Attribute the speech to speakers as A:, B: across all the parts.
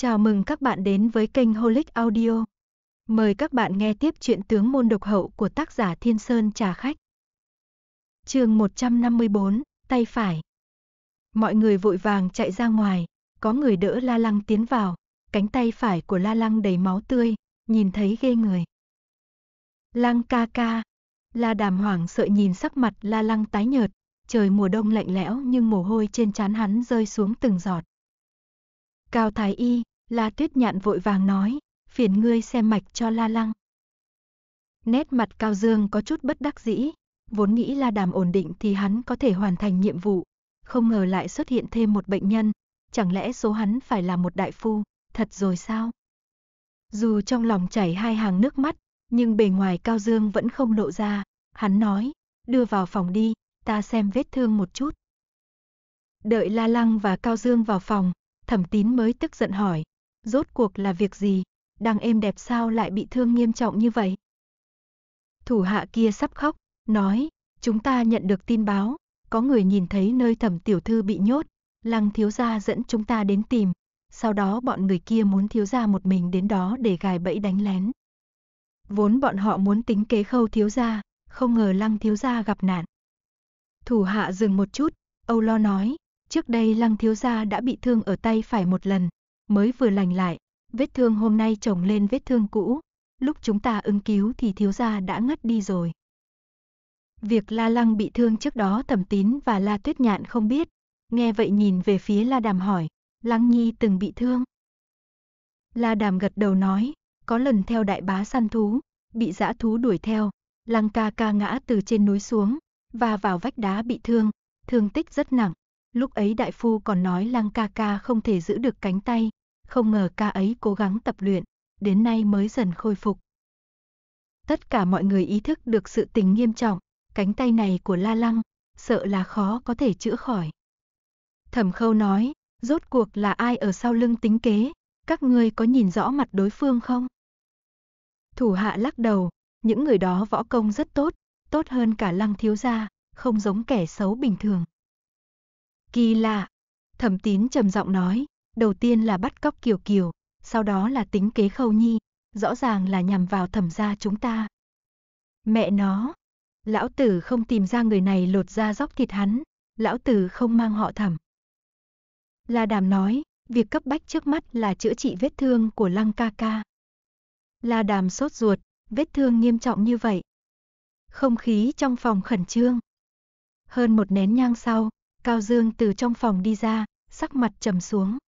A: Chào mừng các bạn đến với kênh Holic Audio. Mời các bạn nghe tiếp chuyện tướng môn độc hậu của tác giả Thiên Sơn Trà Khách. chương 154, tay phải. Mọi người vội vàng chạy ra ngoài, có người đỡ La Lăng tiến vào, cánh tay phải của La Lăng đầy máu tươi, nhìn thấy ghê người. Lăng ca ca. La đàm hoảng sợ nhìn sắc mặt La Lăng tái nhợt, trời mùa đông lạnh lẽo nhưng mồ hôi trên trán hắn rơi xuống từng giọt. Cao Thái Y, La Tuyết Nhạn vội vàng nói, phiền ngươi xem mạch cho La Lăng. Nét mặt Cao Dương có chút bất đắc dĩ, vốn nghĩ La Đàm ổn định thì hắn có thể hoàn thành nhiệm vụ, không ngờ lại xuất hiện thêm một bệnh nhân, chẳng lẽ số hắn phải là một đại phu, thật rồi sao? Dù trong lòng chảy hai hàng nước mắt, nhưng bề ngoài Cao Dương vẫn không lộ ra, hắn nói, đưa vào phòng đi, ta xem vết thương một chút. Đợi La Lăng và Cao Dương vào phòng, thẩm tín mới tức giận hỏi, rốt cuộc là việc gì, Đang êm đẹp sao lại bị thương nghiêm trọng như vậy. Thủ hạ kia sắp khóc, nói, chúng ta nhận được tin báo, có người nhìn thấy nơi thẩm tiểu thư bị nhốt, lăng thiếu gia dẫn chúng ta đến tìm, sau đó bọn người kia muốn thiếu gia một mình đến đó để gài bẫy đánh lén. Vốn bọn họ muốn tính kế khâu thiếu gia, không ngờ lăng thiếu gia gặp nạn. Thủ hạ dừng một chút, Âu Lo nói, trước đây lăng thiếu gia đã bị thương ở tay phải một lần, mới vừa lành lại, vết thương hôm nay chồng lên vết thương cũ, lúc chúng ta ứng cứu thì thiếu gia đã ngất đi rồi. Việc La Lăng bị thương trước đó Thẩm Tín và La Tuyết Nhạn không biết, nghe vậy nhìn về phía La Đàm hỏi, Lăng Nhi từng bị thương? La Đàm gật đầu nói, có lần theo đại bá săn thú, bị dã thú đuổi theo, Lăng ca ca ngã từ trên núi xuống, và vào vách đá bị thương, thương tích rất nặng. Lúc ấy đại phu còn nói Lăng ca ca không thể giữ được cánh tay, không ngờ ca ấy cố gắng tập luyện, đến nay mới dần khôi phục. Tất cả mọi người ý thức được sự tình nghiêm trọng, cánh tay này của La Lăng, sợ là khó có thể chữa khỏi. Thẩm Khâu nói, rốt cuộc là ai ở sau lưng tính kế, các ngươi có nhìn rõ mặt đối phương không? Thủ hạ lắc đầu, những người đó võ công rất tốt, tốt hơn cả Lăng thiếu gia, không giống kẻ xấu bình thường. Kỳ lạ, Thẩm Tín trầm giọng nói, đầu tiên là bắt cóc Kiều Kiều, sau đó là tính kế Khâu Nhi, rõ ràng là nhằm vào thẩm gia chúng ta. Mẹ nó, lão tử không tìm ra người này lột ra dóc thịt hắn, lão tử không mang họ thẩm. La Đàm nói, việc cấp bách trước mắt là chữa trị vết thương của Lăng ca ca. La Đàm sốt ruột, vết thương nghiêm trọng như vậy. Không khí trong phòng khẩn trương. Hơn một nén nhang sau, Cao Dương từ trong phòng đi ra, sắc mặt trầm xuống.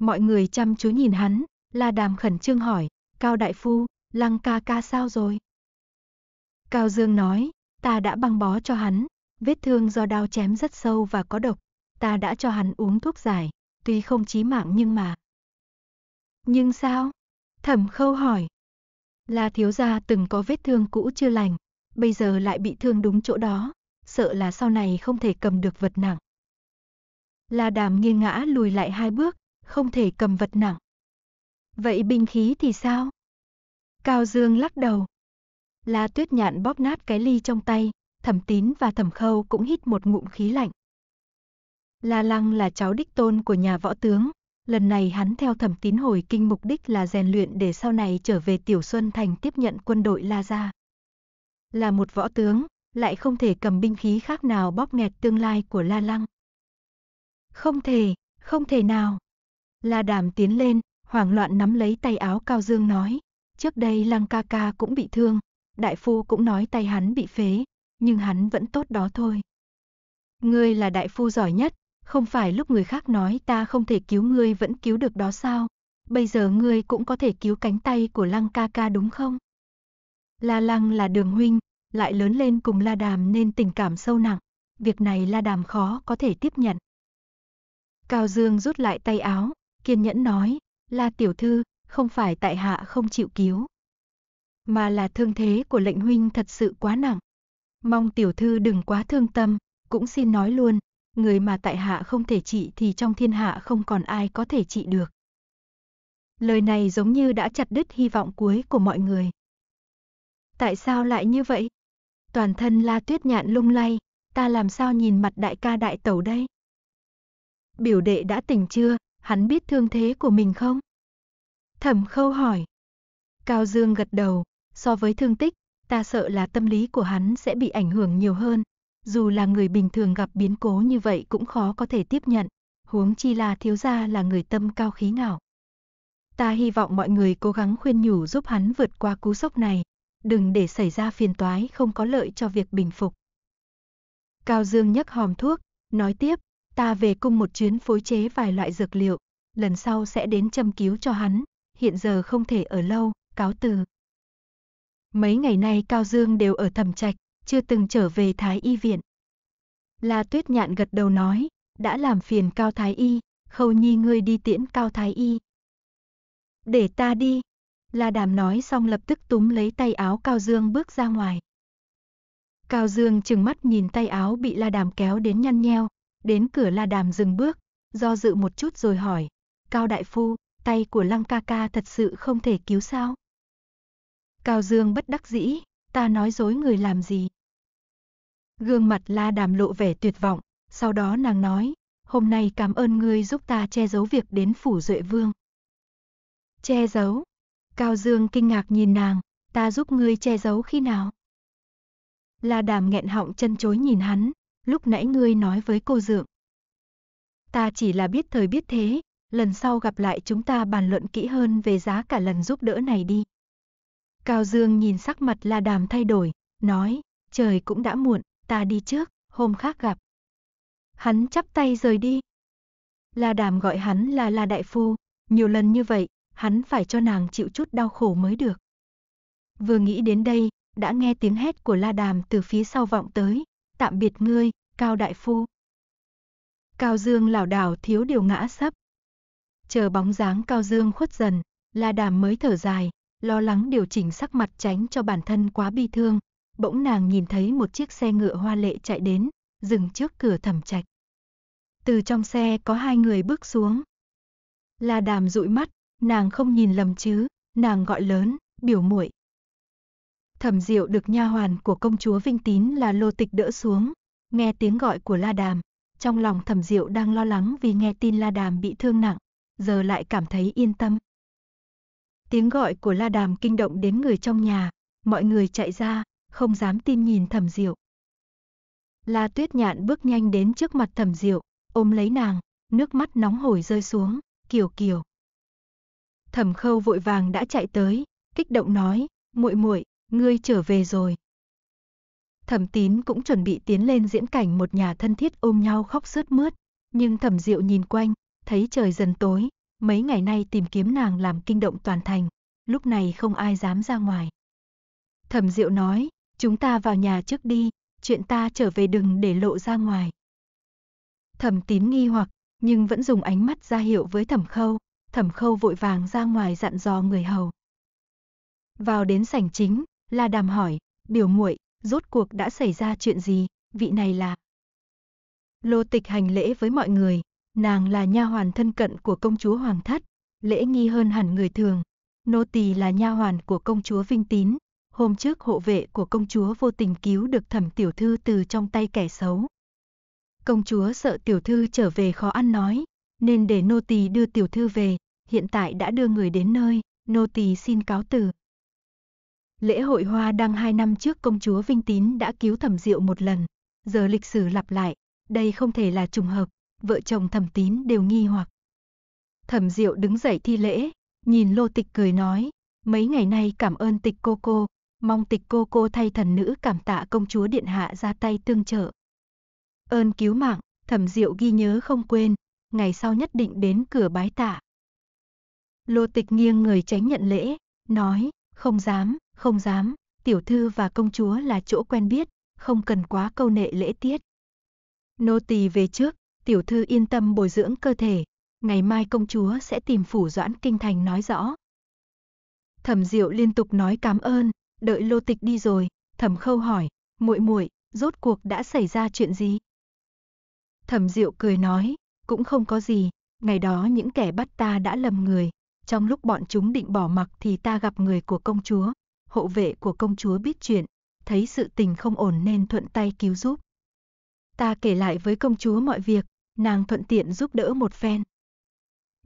A: Mọi người chăm chú nhìn hắn, La Đàm khẩn trương hỏi, Cao Đại Phu, Lăng ca ca sao rồi? Cao Dương nói, ta đã băng bó cho hắn, vết thương do đau chém rất sâu và có độc, ta đã cho hắn uống thuốc giải, tuy không chí mạng nhưng mà. Nhưng sao? Thẩm khâu hỏi. La thiếu gia từng có vết thương cũ chưa lành, bây giờ lại bị thương đúng chỗ đó, sợ là sau này không thể cầm được vật nặng. La đàm nghiêng ngã lùi lại hai bước, không thể cầm vật nặng. Vậy binh khí thì sao? Cao Dương lắc đầu. La Tuyết Nhạn bóp nát cái ly trong tay, Thẩm Tín và Thẩm Khâu cũng hít một ngụm khí lạnh. La Lăng là cháu đích tôn của nhà võ tướng, lần này hắn theo Thẩm Tín hồi kinh mục đích là rèn luyện để sau này trở về Tiểu Xuân Thành tiếp nhận quân đội La gia. Là một võ tướng, lại không thể cầm binh khí khác nào bóp nghẹt tương lai của La Lăng. Không thể, không thể nào. La Đàm tiến lên, hoảng loạn nắm lấy tay áo Cao Dương nói, trước đây Lăng ca ca cũng bị thương, đại phu cũng nói tay hắn bị phế, nhưng hắn vẫn tốt đó thôi. Ngươi là đại phu giỏi nhất, không phải lúc người khác nói ta không thể cứu ngươi vẫn cứu được đó sao? Bây giờ ngươi cũng có thể cứu cánh tay của Lăng ca ca đúng không? La Lăng là đường huynh, lại lớn lên cùng La Đàm nên tình cảm sâu nặng, việc này La Đàm khó có thể tiếp nhận. Cao Dương rút lại tay áo, kiên nhẫn nói, La tiểu thư, không phải tại hạ không chịu cứu, mà là thương thế của lệnh huynh thật sự quá nặng. Mong tiểu thư đừng quá thương tâm, cũng xin nói luôn, người mà tại hạ không thể trị thì trong thiên hạ không còn ai có thể trị được. Lời này giống như đã chặt đứt hy vọng cuối của mọi người. Tại sao lại như vậy? Toàn thân La Tuyết Nhạn lung lay, ta làm sao nhìn mặt đại ca đại tẩu đây? Biểu đệ đã tỉnh chưa, hắn biết thương thế của mình không? Thẩm khâu hỏi. Cao Dương gật đầu, so với thương tích, ta sợ là tâm lý của hắn sẽ bị ảnh hưởng nhiều hơn. Dù là người bình thường gặp biến cố như vậy cũng khó có thể tiếp nhận, huống chi là thiếu gia là người tâm cao khí ngạo. Ta hy vọng mọi người cố gắng khuyên nhủ giúp hắn vượt qua cú sốc này, đừng để xảy ra phiền toái không có lợi cho việc bình phục. Cao Dương nhấc hòm thuốc, nói tiếp, Ta về cung một chuyến phối chế vài loại dược liệu, lần sau sẽ đến châm cứu cho hắn, hiện giờ không thể ở lâu, cáo từ. Mấy ngày nay Cao Dương đều ở thầm trạch, chưa từng trở về Thái Y viện. La Tuyết Nhạn gật đầu nói, đã làm phiền Cao Thái Y, khâu nhi ngươi đi tiễn Cao Thái Y. Để ta đi. La Đàm nói xong lập tức túm lấy tay áo Cao Dương bước ra ngoài. Cao Dương chừng mắt nhìn tay áo bị La Đàm kéo đến nhăn nheo, Đến cửa La Đàm dừng bước, do dự một chút rồi hỏi, Cao Đại Phu, tay của Lăng ca ca thật sự không thể cứu sao? Cao Dương bất đắc dĩ, ta nói dối người làm gì? Gương mặt La Đàm lộ vẻ tuyệt vọng, sau đó nàng nói, hôm nay cảm ơn ngươi giúp ta che giấu việc đến phủ Duệ Vương. Che giấu? Cao Dương kinh ngạc nhìn nàng, ta giúp ngươi che giấu khi nào? La Đàm nghẹn họng chân chối nhìn hắn, lúc nãy ngươi nói với cô dượng. Ta chỉ là biết thời biết thế, lần sau gặp lại chúng ta bàn luận kỹ hơn về giá cả lần giúp đỡ này đi. Cao Dương nhìn sắc mặt La Đàm thay đổi, nói, trời cũng đã muộn, ta đi trước, hôm khác gặp. Hắn chắp tay rời đi. La Đàm gọi hắn là La Đại Phu, nhiều lần như vậy, hắn phải cho nàng chịu chút đau khổ mới được. Vừa nghĩ đến đây, đã nghe tiếng hét của La Đàm từ phía sau vọng tới, tạm biệt ngươi, Cao Đại Phu. Cao Dương lảo đảo thiếu điều ngã sấp. Chờ bóng dáng Cao Dương khuất dần, La Đàm mới thở dài, lo lắng điều chỉnh sắc mặt tránh cho bản thân quá bi thương. Bỗng nàng nhìn thấy một chiếc xe ngựa hoa lệ chạy đến, dừng trước cửa thẩm trạch. Từ trong xe có hai người bước xuống. La Đàm dụi mắt, nàng không nhìn lầm chứ, nàng gọi lớn, biểu muội Thẩm Diệu được nha hoàn của công chúa Vinh Tín là Lô Tịch đỡ xuống, nghe tiếng gọi của La Đàm, trong lòng Thẩm Diệu đang lo lắng vì nghe tin La Đàm bị thương nặng, giờ lại cảm thấy yên tâm. Tiếng gọi của La Đàm kinh động đến người trong nhà, mọi người chạy ra, không dám tin nhìn Thẩm Diệu. La Tuyết Nhạn bước nhanh đến trước mặt Thẩm Diệu, ôm lấy nàng, nước mắt nóng hổi rơi xuống, "Kiều Kiều." Thẩm Khâu vội vàng đã chạy tới, kích động nói, "Muội muội, ngươi trở về rồi. Thẩm tín cũng chuẩn bị tiến lên diễn cảnh một nhà thân thiết ôm nhau khóc sướt mướt, nhưng thẩm diệu nhìn quanh, thấy trời dần tối, mấy ngày nay tìm kiếm nàng làm kinh động toàn thành, lúc này không ai dám ra ngoài. Thẩm diệu nói, chúng ta vào nhà trước đi, chuyện ta trở về đừng để lộ ra ngoài. Thẩm tín nghi hoặc, nhưng vẫn dùng ánh mắt ra hiệu với thẩm khâu, thẩm khâu vội vàng ra ngoài dặn dò người hầu. Vào đến sảnh chính, La Đàm hỏi, biểu muội, rốt cuộc đã xảy ra chuyện gì, vị này là... Lô tịch hành lễ với mọi người, nàng là nha hoàn thân cận của công chúa Hoàng Thất, lễ nghi hơn hẳn người thường. Nô tỳ là nha hoàn của công chúa Vinh Tín, hôm trước hộ vệ của công chúa vô tình cứu được thẩm tiểu thư từ trong tay kẻ xấu. Công chúa sợ tiểu thư trở về khó ăn nói, nên để nô tỳ đưa tiểu thư về, hiện tại đã đưa người đến nơi, nô tỳ xin cáo từ. Lễ hội hoa đăng hai năm trước công chúa Vinh Tín đã cứu thẩm diệu một lần. Giờ lịch sử lặp lại, đây không thể là trùng hợp, vợ chồng thẩm tín đều nghi hoặc. Thẩm diệu đứng dậy thi lễ, nhìn lô tịch cười nói, mấy ngày nay cảm ơn tịch cô cô, mong tịch cô cô thay thần nữ cảm tạ công chúa điện hạ ra tay tương trợ. Ơn cứu mạng, thẩm diệu ghi nhớ không quên, ngày sau nhất định đến cửa bái tạ. Lô tịch nghiêng người tránh nhận lễ, nói, không dám, không dám, tiểu thư và công chúa là chỗ quen biết, không cần quá câu nệ lễ tiết. Nô tỳ về trước, tiểu thư yên tâm bồi dưỡng cơ thể, ngày mai công chúa sẽ tìm phủ doãn kinh thành nói rõ. Thẩm Diệu liên tục nói cảm ơn, đợi Lô Tịch đi rồi, Thẩm Khâu hỏi, "Muội muội, rốt cuộc đã xảy ra chuyện gì?" Thẩm Diệu cười nói, "Cũng không có gì, ngày đó những kẻ bắt ta đã lầm người, trong lúc bọn chúng định bỏ mặc thì ta gặp người của công chúa, hộ vệ của công chúa biết chuyện, thấy sự tình không ổn nên thuận tay cứu giúp. Ta kể lại với công chúa mọi việc, nàng thuận tiện giúp đỡ một phen.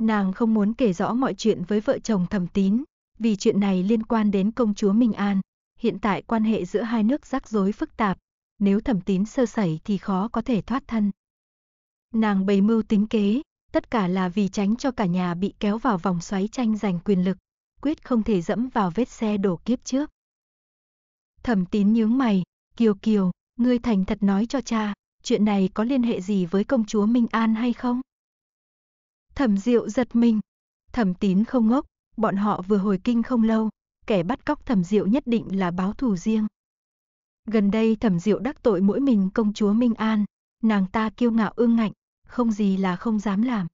A: Nàng không muốn kể rõ mọi chuyện với vợ chồng thẩm tín, vì chuyện này liên quan đến công chúa Minh An, hiện tại quan hệ giữa hai nước rắc rối phức tạp, nếu thẩm tín sơ sẩy thì khó có thể thoát thân. Nàng bày mưu tính kế, tất cả là vì tránh cho cả nhà bị kéo vào vòng xoáy tranh giành quyền lực, quyết không thể dẫm vào vết xe đổ kiếp trước. Thẩm tín nhướng mày, Kiều Kiều, ngươi thành thật nói cho cha, chuyện này có liên hệ gì với công chúa Minh An hay không? Thẩm diệu giật mình. Thẩm tín không ngốc, bọn họ vừa hồi kinh không lâu, kẻ bắt cóc thẩm diệu nhất định là báo thù riêng. Gần đây thẩm diệu đắc tội mỗi mình công chúa Minh An, nàng ta kiêu ngạo ương ngạnh, không gì là không dám làm.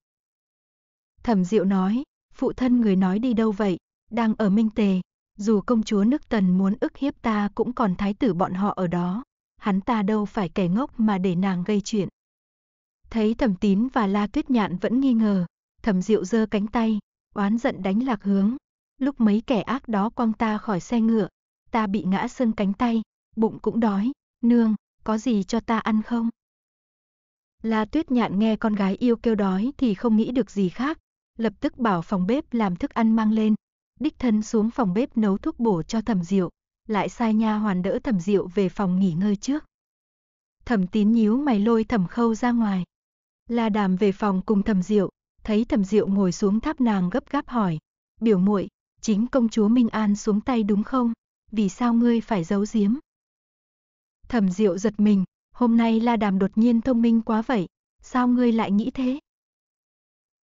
A: Thẩm diệu nói, phụ thân người nói đi đâu vậy, đang ở Minh Tề. Dù công chúa nước Tần muốn ức hiếp ta cũng còn thái tử bọn họ ở đó. Hắn ta đâu phải kẻ ngốc mà để nàng gây chuyện. Thấy thẩm tín và la tuyết nhạn vẫn nghi ngờ. Thẩm diệu giơ cánh tay, oán giận đánh lạc hướng. Lúc mấy kẻ ác đó quăng ta khỏi xe ngựa, ta bị ngã sưng cánh tay, bụng cũng đói. Nương, có gì cho ta ăn không? La tuyết nhạn nghe con gái yêu kêu đói thì không nghĩ được gì khác, lập tức bảo phòng bếp làm thức ăn mang lên, đích thân xuống phòng bếp nấu thuốc bổ cho thẩm diệu, lại sai nha hoàn đỡ thẩm diệu về phòng nghỉ ngơi trước. Thẩm tín nhíu mày lôi thẩm khâu ra ngoài. La đàm về phòng cùng thẩm diệu, thấy thẩm diệu ngồi xuống tháp nàng gấp gáp hỏi, biểu muội, chính công chúa Minh An xuống tay đúng không? Vì sao ngươi phải giấu giếm? Thẩm diệu giật mình, hôm nay La đàm đột nhiên thông minh quá vậy, sao ngươi lại nghĩ thế?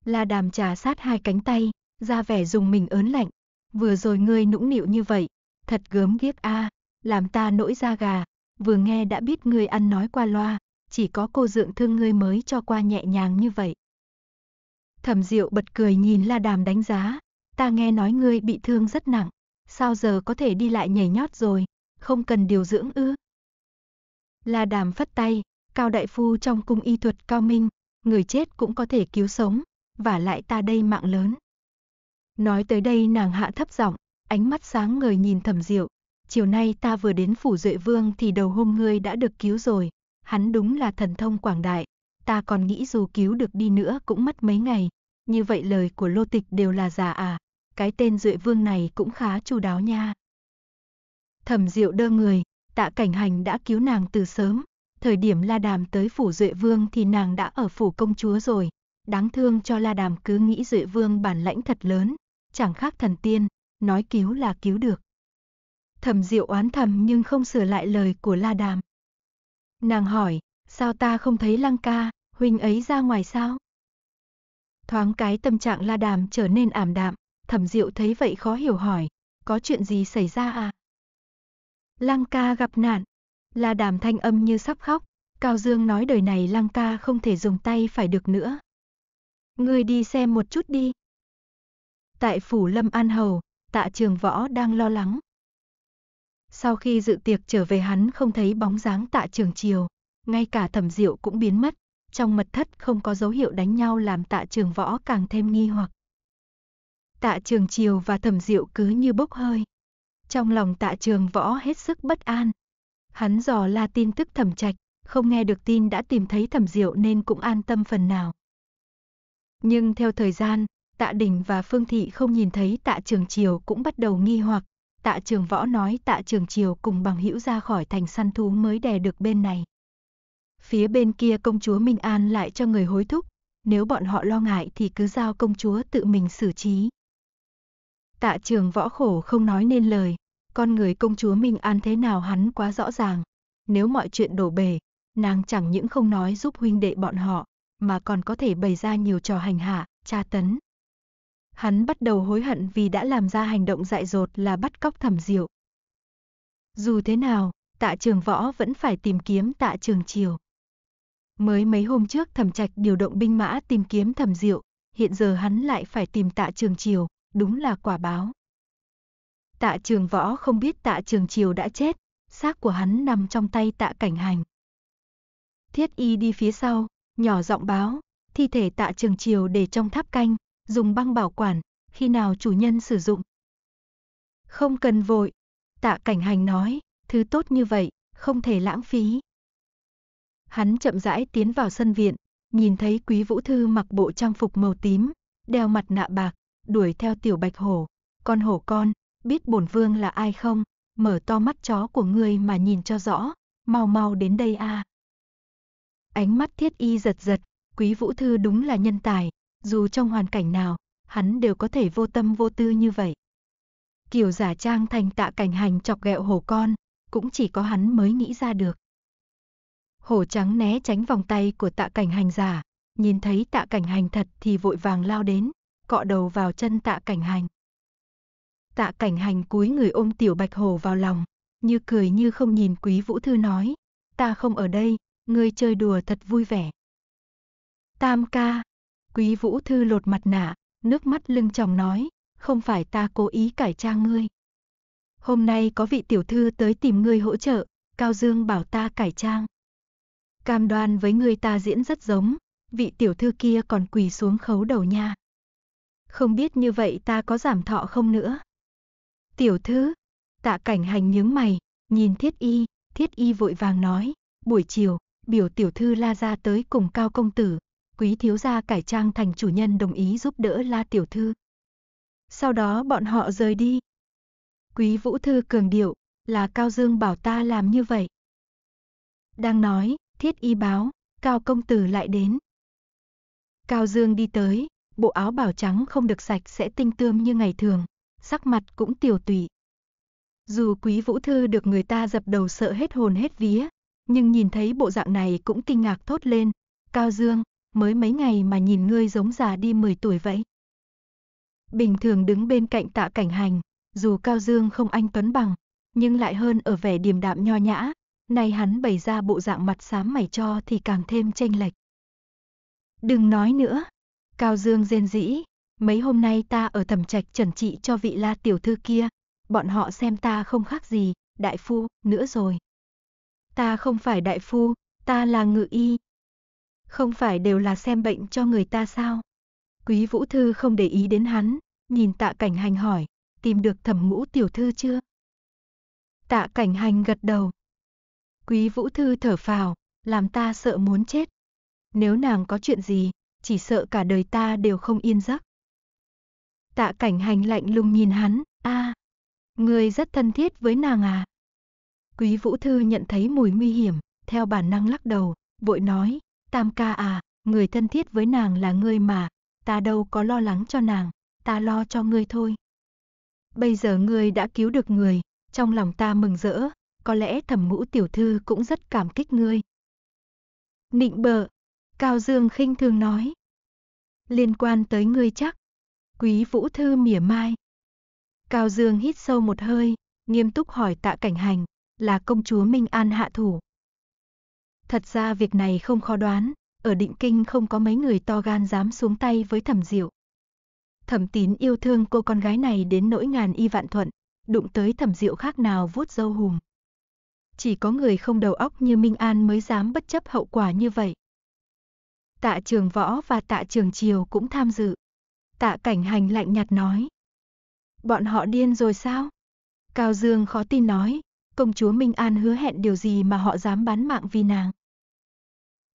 A: La đàm trà sát hai cánh tay, ra vẻ dùng mình ớn lạnh, Vừa rồi ngươi nũng nịu như vậy, thật gớm ghiếc a, à, làm ta nỗi da gà, vừa nghe đã biết ngươi ăn nói qua loa, chỉ có cô dượng thương ngươi mới cho qua nhẹ nhàng như vậy. Thẩm Diệu bật cười nhìn La Đàm đánh giá, ta nghe nói ngươi bị thương rất nặng, sao giờ có thể đi lại nhảy nhót rồi, không cần điều dưỡng ư? La Đàm phất tay, cao đại phu trong cung y thuật cao minh, người chết cũng có thể cứu sống, và lại ta đây mạng lớn. Nói tới đây nàng hạ thấp giọng, ánh mắt sáng ngời nhìn thẩm diệu. Chiều nay ta vừa đến phủ Duệ Vương thì đầu hôm ngươi đã được cứu rồi. Hắn đúng là thần thông quảng đại. Ta còn nghĩ dù cứu được đi nữa cũng mất mấy ngày. Như vậy lời của lô tịch đều là giả à. Cái tên Duệ Vương này cũng khá chu đáo nha. Thẩm diệu đơ người, tạ cảnh hành đã cứu nàng từ sớm. Thời điểm La Đàm tới phủ Duệ Vương thì nàng đã ở phủ công chúa rồi. Đáng thương cho La Đàm cứ nghĩ Duệ Vương bản lãnh thật lớn, chẳng khác thần tiên, nói cứu là cứu được. Thẩm Diệu oán thầm nhưng không sửa lại lời của La Đàm. Nàng hỏi, sao ta không thấy Lăng ca, huynh ấy ra ngoài sao? Thoáng cái tâm trạng La Đàm trở nên ảm đạm, Thẩm Diệu thấy vậy khó hiểu hỏi, có chuyện gì xảy ra à? Lăng ca gặp nạn. La Đàm thanh âm như sắp khóc, Cao Dương nói đời này Lăng ca không thể dùng tay phải được nữa. người đi xem một chút đi. Tại phủ Lâm An Hầu, tạ trường võ đang lo lắng. Sau khi dự tiệc trở về hắn không thấy bóng dáng tạ trường chiều, ngay cả thẩm diệu cũng biến mất, trong mật thất không có dấu hiệu đánh nhau làm tạ trường võ càng thêm nghi hoặc. Tạ trường chiều và thẩm diệu cứ như bốc hơi. Trong lòng tạ trường võ hết sức bất an. Hắn dò la tin tức thẩm trạch, không nghe được tin đã tìm thấy thẩm diệu nên cũng an tâm phần nào. Nhưng theo thời gian, Tạ Đình và Phương Thị không nhìn thấy Tạ Trường Triều cũng bắt đầu nghi hoặc. Tạ Trường Võ nói Tạ Trường Triều cùng bằng hữu ra khỏi thành săn thú mới đè được bên này. Phía bên kia công chúa Minh An lại cho người hối thúc, nếu bọn họ lo ngại thì cứ giao công chúa tự mình xử trí. Tạ Trường Võ khổ không nói nên lời, con người công chúa Minh An thế nào hắn quá rõ ràng. Nếu mọi chuyện đổ bể, nàng chẳng những không nói giúp huynh đệ bọn họ, mà còn có thể bày ra nhiều trò hành hạ, tra tấn hắn bắt đầu hối hận vì đã làm ra hành động dại dột là bắt cóc thẩm diệu. Dù thế nào, tạ trường võ vẫn phải tìm kiếm tạ trường triều. Mới mấy hôm trước thẩm trạch điều động binh mã tìm kiếm thẩm diệu, hiện giờ hắn lại phải tìm tạ trường triều, đúng là quả báo. Tạ trường võ không biết tạ trường triều đã chết, xác của hắn nằm trong tay tạ cảnh hành. Thiết y đi phía sau, nhỏ giọng báo, thi thể tạ trường triều để trong tháp canh, dùng băng bảo quản, khi nào chủ nhân sử dụng. Không cần vội, tạ cảnh hành nói, thứ tốt như vậy, không thể lãng phí. Hắn chậm rãi tiến vào sân viện, nhìn thấy quý vũ thư mặc bộ trang phục màu tím, đeo mặt nạ bạc, đuổi theo tiểu bạch hổ. Con hổ con, biết bổn vương là ai không? Mở to mắt chó của ngươi mà nhìn cho rõ, mau mau đến đây a. À. Ánh mắt thiết y giật giật, quý vũ thư đúng là nhân tài, dù trong hoàn cảnh nào, hắn đều có thể vô tâm vô tư như vậy. Kiểu giả trang thành tạ cảnh hành chọc ghẹo hổ con, cũng chỉ có hắn mới nghĩ ra được. Hổ trắng né tránh vòng tay của tạ cảnh hành giả, nhìn thấy tạ cảnh hành thật thì vội vàng lao đến, cọ đầu vào chân tạ cảnh hành. Tạ cảnh hành cúi người ôm tiểu bạch hổ vào lòng, như cười như không nhìn quý vũ thư nói, ta không ở đây, ngươi chơi đùa thật vui vẻ. Tam ca, Quý Vũ Thư lột mặt nạ, nước mắt lưng chồng nói, không phải ta cố ý cải trang ngươi. Hôm nay có vị tiểu thư tới tìm ngươi hỗ trợ, Cao Dương bảo ta cải trang. Cam đoan với ngươi ta diễn rất giống, vị tiểu thư kia còn quỳ xuống khấu đầu nha. Không biết như vậy ta có giảm thọ không nữa. Tiểu thư, tạ cảnh hành nhướng mày, nhìn thiết y, thiết y vội vàng nói, buổi chiều, biểu tiểu thư la ra tới cùng cao công tử, quý thiếu gia cải trang thành chủ nhân đồng ý giúp đỡ La Tiểu Thư. Sau đó bọn họ rời đi. Quý Vũ Thư cường điệu, là Cao Dương bảo ta làm như vậy. Đang nói, thiết y báo, Cao Công Tử lại đến. Cao Dương đi tới, bộ áo bảo trắng không được sạch sẽ tinh tươm như ngày thường, sắc mặt cũng tiểu tụy. Dù quý vũ thư được người ta dập đầu sợ hết hồn hết vía, nhưng nhìn thấy bộ dạng này cũng kinh ngạc thốt lên. Cao Dương, mới mấy ngày mà nhìn ngươi giống già đi 10 tuổi vậy. Bình thường đứng bên cạnh tạ cảnh hành, dù Cao Dương không anh Tuấn bằng, nhưng lại hơn ở vẻ điềm đạm nho nhã, nay hắn bày ra bộ dạng mặt xám mày cho thì càng thêm chênh lệch. Đừng nói nữa, Cao Dương rên dĩ. mấy hôm nay ta ở thẩm trạch trần trị cho vị la tiểu thư kia, bọn họ xem ta không khác gì, đại phu, nữa rồi. Ta không phải đại phu, ta là ngự y, không phải đều là xem bệnh cho người ta sao? Quý Vũ Thư không để ý đến hắn, nhìn tạ cảnh hành hỏi, tìm được thẩm ngũ tiểu thư chưa? Tạ cảnh hành gật đầu. Quý Vũ Thư thở phào, làm ta sợ muốn chết. Nếu nàng có chuyện gì, chỉ sợ cả đời ta đều không yên giấc. Tạ cảnh hành lạnh lùng nhìn hắn, a, à, ngươi rất thân thiết với nàng à? Quý Vũ Thư nhận thấy mùi nguy hiểm, theo bản năng lắc đầu, vội nói, Tam ca à, người thân thiết với nàng là ngươi mà, ta đâu có lo lắng cho nàng, ta lo cho ngươi thôi. Bây giờ ngươi đã cứu được người, trong lòng ta mừng rỡ, có lẽ thẩm ngũ tiểu thư cũng rất cảm kích ngươi. Nịnh bợ, Cao Dương khinh thường nói. Liên quan tới ngươi chắc. Quý Vũ Thư mỉa mai. Cao Dương hít sâu một hơi, nghiêm túc hỏi tạ cảnh hành, là công chúa Minh An hạ thủ, Thật ra việc này không khó đoán, ở định kinh không có mấy người to gan dám xuống tay với thẩm diệu. Thẩm tín yêu thương cô con gái này đến nỗi ngàn y vạn thuận, đụng tới thẩm diệu khác nào vuốt dâu hùm. Chỉ có người không đầu óc như Minh An mới dám bất chấp hậu quả như vậy. Tạ trường võ và tạ trường triều cũng tham dự. Tạ cảnh hành lạnh nhạt nói. Bọn họ điên rồi sao? Cao Dương khó tin nói, Công chúa Minh An hứa hẹn điều gì mà họ dám bán mạng vì nàng?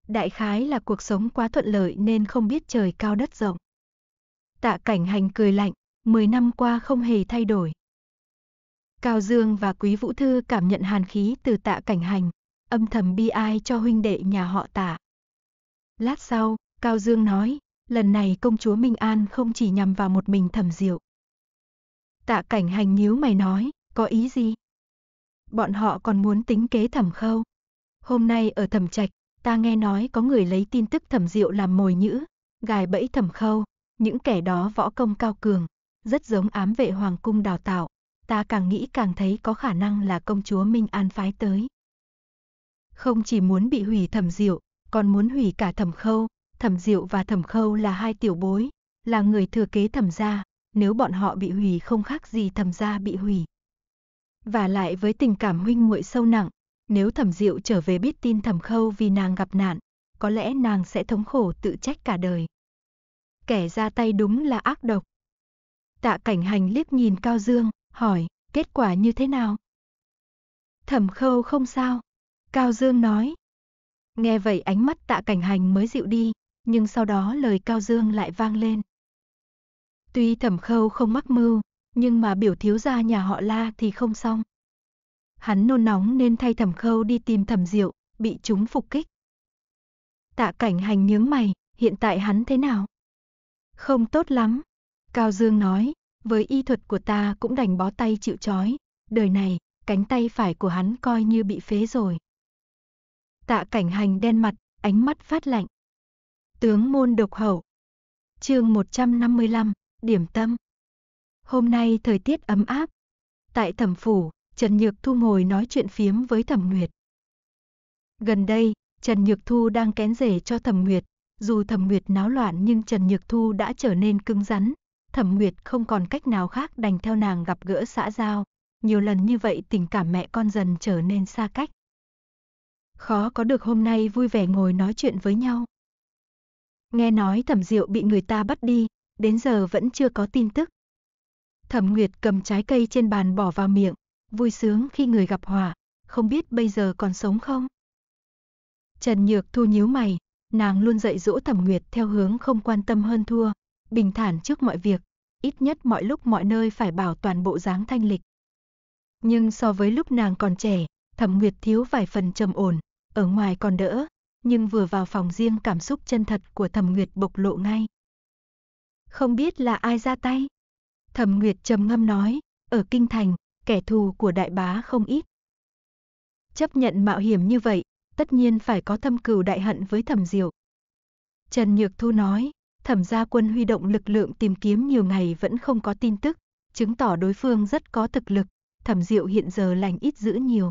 A: Đại khái là cuộc sống quá thuận lợi nên không biết trời cao đất rộng. Tạ cảnh hành cười lạnh, 10 năm qua không hề thay đổi. Cao Dương và Quý Vũ Thư cảm nhận hàn khí từ tạ cảnh hành, âm thầm bi ai cho huynh đệ nhà họ tạ. Lát sau, Cao Dương nói, lần này công chúa Minh An không chỉ nhằm vào một mình thẩm diệu. Tạ cảnh hành nhíu mày nói, có ý gì? bọn họ còn muốn tính kế thẩm khâu. Hôm nay ở thẩm trạch, ta nghe nói có người lấy tin tức thẩm diệu làm mồi nhữ, gài bẫy thẩm khâu, những kẻ đó võ công cao cường, rất giống ám vệ hoàng cung đào tạo, ta càng nghĩ càng thấy có khả năng là công chúa Minh An phái tới. Không chỉ muốn bị hủy thẩm diệu, còn muốn hủy cả thẩm khâu, thẩm diệu và thẩm khâu là hai tiểu bối, là người thừa kế thẩm gia, nếu bọn họ bị hủy không khác gì thẩm gia bị hủy và lại với tình cảm huynh muội sâu nặng, nếu Thẩm Diệu trở về biết tin Thẩm Khâu vì nàng gặp nạn, có lẽ nàng sẽ thống khổ tự trách cả đời. Kẻ ra tay đúng là ác độc. Tạ Cảnh Hành liếc nhìn Cao Dương, hỏi, kết quả như thế nào? Thẩm Khâu không sao, Cao Dương nói. Nghe vậy ánh mắt Tạ Cảnh Hành mới dịu đi, nhưng sau đó lời Cao Dương lại vang lên. Tuy Thẩm Khâu không mắc mưu, nhưng mà biểu thiếu gia nhà họ la thì không xong. Hắn nôn nóng nên thay thẩm khâu đi tìm thẩm diệu, bị chúng phục kích. Tạ cảnh hành nhướng mày, hiện tại hắn thế nào? Không tốt lắm. Cao Dương nói, với y thuật của ta cũng đành bó tay chịu chói, đời này, cánh tay phải của hắn coi như bị phế rồi. Tạ cảnh hành đen mặt, ánh mắt phát lạnh. Tướng môn độc hậu. Chương 155, điểm tâm hôm nay thời tiết ấm áp. Tại thẩm phủ, Trần Nhược Thu ngồi nói chuyện phiếm với Thẩm Nguyệt. Gần đây, Trần Nhược Thu đang kén rể cho Thẩm Nguyệt, dù Thẩm Nguyệt náo loạn nhưng Trần Nhược Thu đã trở nên cứng rắn, Thẩm Nguyệt không còn cách nào khác đành theo nàng gặp gỡ xã giao, nhiều lần như vậy tình cảm mẹ con dần trở nên xa cách. Khó có được hôm nay vui vẻ ngồi nói chuyện với nhau. Nghe nói Thẩm Diệu bị người ta bắt đi, đến giờ vẫn chưa có tin tức, Thẩm Nguyệt cầm trái cây trên bàn bỏ vào miệng, vui sướng khi người gặp hòa, không biết bây giờ còn sống không? Trần Nhược Thu nhíu mày, nàng luôn dạy dỗ Thẩm Nguyệt theo hướng không quan tâm hơn thua, bình thản trước mọi việc, ít nhất mọi lúc mọi nơi phải bảo toàn bộ dáng thanh lịch. Nhưng so với lúc nàng còn trẻ, Thẩm Nguyệt thiếu vài phần trầm ổn, ở ngoài còn đỡ, nhưng vừa vào phòng riêng cảm xúc chân thật của Thẩm Nguyệt bộc lộ ngay. Không biết là ai ra tay? Thẩm Nguyệt trầm ngâm nói, ở kinh thành, kẻ thù của đại bá không ít. Chấp nhận mạo hiểm như vậy, tất nhiên phải có thâm cừu đại hận với Thẩm Diệu. Trần Nhược Thu nói, Thẩm gia quân huy động lực lượng tìm kiếm nhiều ngày vẫn không có tin tức, chứng tỏ đối phương rất có thực lực, Thẩm Diệu hiện giờ lành ít dữ nhiều.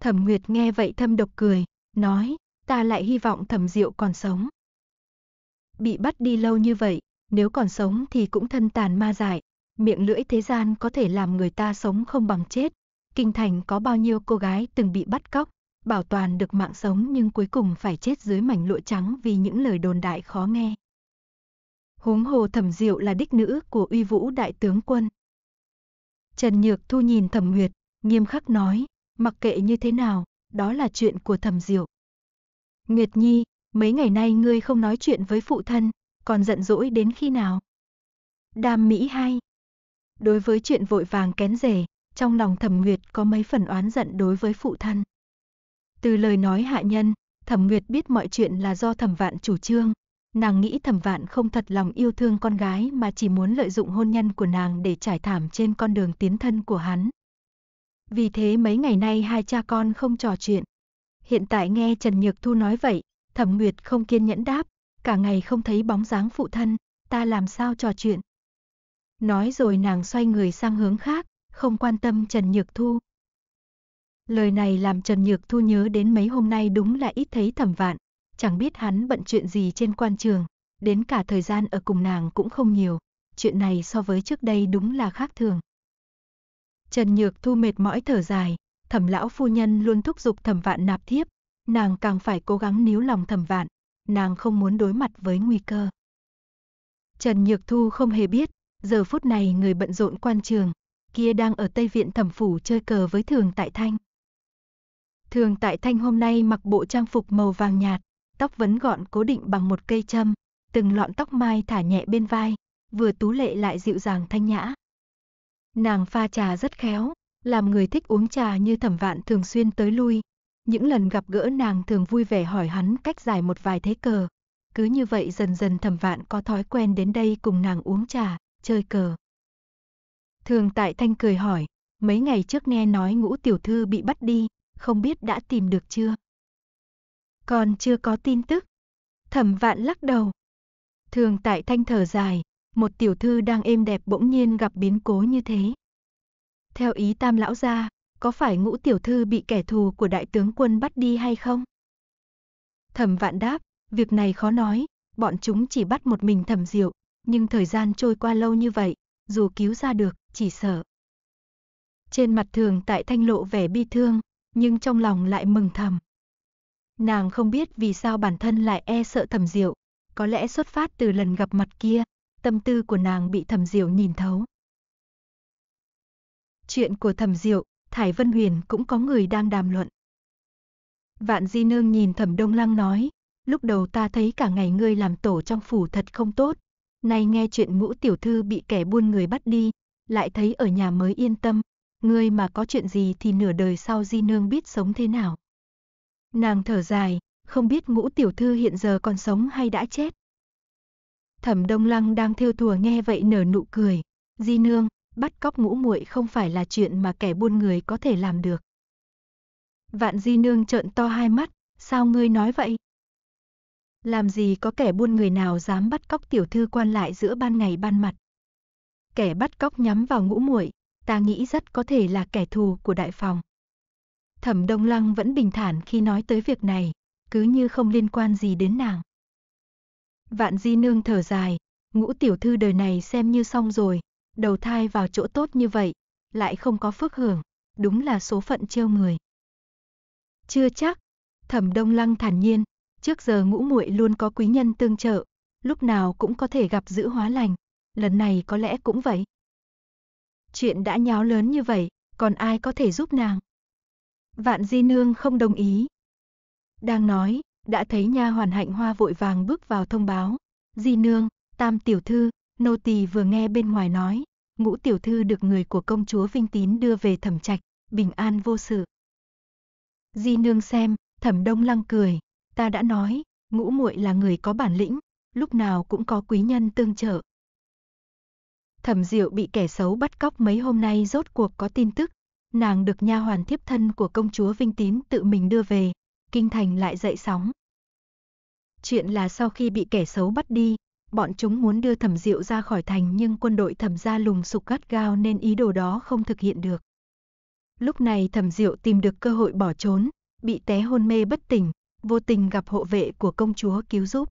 A: Thẩm Nguyệt nghe vậy thâm độc cười, nói, ta lại hy vọng Thẩm Diệu còn sống. Bị bắt đi lâu như vậy, nếu còn sống thì cũng thân tàn ma dại, miệng lưỡi thế gian có thể làm người ta sống không bằng chết. Kinh thành có bao nhiêu cô gái từng bị bắt cóc, bảo toàn được mạng sống nhưng cuối cùng phải chết dưới mảnh lụa trắng vì những lời đồn đại khó nghe. Huống hồ thẩm diệu là đích nữ của uy vũ đại tướng quân. Trần Nhược Thu nhìn thẩm nguyệt nghiêm khắc nói, mặc kệ như thế nào, đó là chuyện của thẩm diệu. Nguyệt Nhi, mấy ngày nay ngươi không nói chuyện với phụ thân, còn giận dỗi đến khi nào? đam Mỹ hay Đối với chuyện vội vàng kén rể, trong lòng Thẩm Nguyệt có mấy phần oán giận đối với phụ thân. Từ lời nói hạ nhân, Thẩm Nguyệt biết mọi chuyện là do Thẩm Vạn chủ trương, nàng nghĩ Thẩm Vạn không thật lòng yêu thương con gái mà chỉ muốn lợi dụng hôn nhân của nàng để trải thảm trên con đường tiến thân của hắn. Vì thế mấy ngày nay hai cha con không trò chuyện. Hiện tại nghe Trần Nhược Thu nói vậy, Thẩm Nguyệt không kiên nhẫn đáp, cả ngày không thấy bóng dáng phụ thân, ta làm sao trò chuyện. Nói rồi nàng xoay người sang hướng khác, không quan tâm Trần Nhược Thu. Lời này làm Trần Nhược Thu nhớ đến mấy hôm nay đúng là ít thấy thẩm vạn, chẳng biết hắn bận chuyện gì trên quan trường, đến cả thời gian ở cùng nàng cũng không nhiều, chuyện này so với trước đây đúng là khác thường. Trần Nhược Thu mệt mỏi thở dài, thẩm lão phu nhân luôn thúc giục thẩm vạn nạp thiếp, nàng càng phải cố gắng níu lòng thẩm vạn, nàng không muốn đối mặt với nguy cơ. Trần Nhược Thu không hề biết, giờ phút này người bận rộn quan trường, kia đang ở Tây Viện Thẩm Phủ chơi cờ với Thường Tại Thanh. Thường Tại Thanh hôm nay mặc bộ trang phục màu vàng nhạt, tóc vấn gọn cố định bằng một cây châm, từng lọn tóc mai thả nhẹ bên vai, vừa tú lệ lại dịu dàng thanh nhã. Nàng pha trà rất khéo, làm người thích uống trà như thẩm vạn thường xuyên tới lui, những lần gặp gỡ nàng thường vui vẻ hỏi hắn cách giải một vài thế cờ. Cứ như vậy dần dần thẩm vạn có thói quen đến đây cùng nàng uống trà, chơi cờ. Thường tại thanh cười hỏi, mấy ngày trước nghe nói ngũ tiểu thư bị bắt đi, không biết đã tìm được chưa? Còn chưa có tin tức. Thẩm vạn lắc đầu. Thường tại thanh thở dài, một tiểu thư đang êm đẹp bỗng nhiên gặp biến cố như thế. Theo ý tam lão gia, có phải ngũ tiểu thư bị kẻ thù của đại tướng quân bắt đi hay không? Thẩm vạn đáp, việc này khó nói, bọn chúng chỉ bắt một mình thẩm diệu, nhưng thời gian trôi qua lâu như vậy, dù cứu ra được, chỉ sợ. Trên mặt thường tại thanh lộ vẻ bi thương, nhưng trong lòng lại mừng thầm. Nàng không biết vì sao bản thân lại e sợ thẩm diệu, có lẽ xuất phát từ lần gặp mặt kia, tâm tư của nàng bị thẩm diệu nhìn thấu. Chuyện của thẩm diệu, Thải Vân Huyền cũng có người đang đàm luận. Vạn Di Nương nhìn Thẩm Đông Lăng nói, lúc đầu ta thấy cả ngày ngươi làm tổ trong phủ thật không tốt, nay nghe chuyện ngũ tiểu thư bị kẻ buôn người bắt đi, lại thấy ở nhà mới yên tâm, ngươi mà có chuyện gì thì nửa đời sau Di Nương biết sống thế nào. Nàng thở dài, không biết ngũ tiểu thư hiện giờ còn sống hay đã chết. Thẩm Đông Lăng đang theo thùa nghe vậy nở nụ cười, Di Nương, bắt cóc ngũ muội không phải là chuyện mà kẻ buôn người có thể làm được. Vạn Di Nương trợn to hai mắt, sao ngươi nói vậy? Làm gì có kẻ buôn người nào dám bắt cóc tiểu thư quan lại giữa ban ngày ban mặt? Kẻ bắt cóc nhắm vào ngũ muội, ta nghĩ rất có thể là kẻ thù của đại phòng. Thẩm Đông Lăng vẫn bình thản khi nói tới việc này, cứ như không liên quan gì đến nàng. Vạn Di Nương thở dài, ngũ tiểu thư đời này xem như xong rồi, đầu thai vào chỗ tốt như vậy, lại không có phước hưởng, đúng là số phận trêu người. Chưa chắc, Thẩm Đông Lăng thản nhiên, trước giờ ngũ muội luôn có quý nhân tương trợ, lúc nào cũng có thể gặp giữ hóa lành, lần này có lẽ cũng vậy. Chuyện đã nháo lớn như vậy, còn ai có thể giúp nàng? Vạn Di Nương không đồng ý. Đang nói, đã thấy nha hoàn hạnh hoa vội vàng bước vào thông báo. Di Nương, Tam Tiểu Thư, Nô tỳ vừa nghe bên ngoài nói, ngũ tiểu thư được người của công chúa Vinh Tín đưa về thẩm trạch, bình an vô sự. Di nương xem, thẩm đông lăng cười, ta đã nói, ngũ muội là người có bản lĩnh, lúc nào cũng có quý nhân tương trợ. Thẩm Diệu bị kẻ xấu bắt cóc mấy hôm nay rốt cuộc có tin tức, nàng được nha hoàn thiếp thân của công chúa Vinh Tín tự mình đưa về, kinh thành lại dậy sóng. Chuyện là sau khi bị kẻ xấu bắt đi, bọn chúng muốn đưa thẩm diệu ra khỏi thành nhưng quân đội thẩm gia lùng sục gắt gao nên ý đồ đó không thực hiện được. Lúc này thẩm diệu tìm được cơ hội bỏ trốn, bị té hôn mê bất tỉnh, vô tình gặp hộ vệ của công chúa cứu giúp.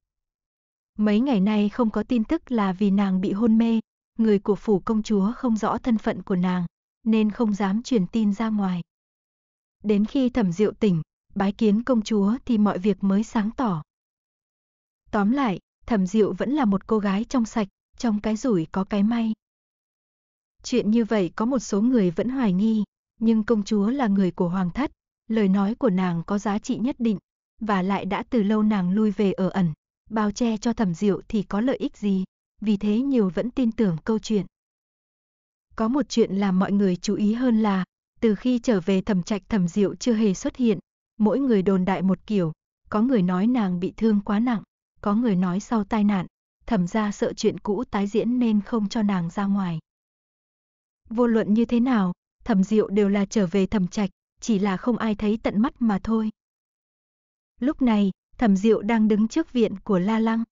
A: Mấy ngày nay không có tin tức là vì nàng bị hôn mê, người của phủ công chúa không rõ thân phận của nàng, nên không dám truyền tin ra ngoài. Đến khi thẩm diệu tỉnh, bái kiến công chúa thì mọi việc mới sáng tỏ. Tóm lại, thẩm diệu vẫn là một cô gái trong sạch, trong cái rủi có cái may. Chuyện như vậy có một số người vẫn hoài nghi, nhưng công chúa là người của hoàng thất, lời nói của nàng có giá trị nhất định, và lại đã từ lâu nàng lui về ở ẩn, bao che cho thẩm diệu thì có lợi ích gì, vì thế nhiều vẫn tin tưởng câu chuyện. Có một chuyện làm mọi người chú ý hơn là, từ khi trở về thẩm trạch thẩm diệu chưa hề xuất hiện, mỗi người đồn đại một kiểu, có người nói nàng bị thương quá nặng, có người nói sau tai nạn, thẩm ra sợ chuyện cũ tái diễn nên không cho nàng ra ngoài. Vô luận như thế nào, thẩm diệu đều là trở về thẩm trạch, chỉ là không ai thấy tận mắt mà thôi. Lúc này, thẩm diệu đang đứng trước viện của La Lăng.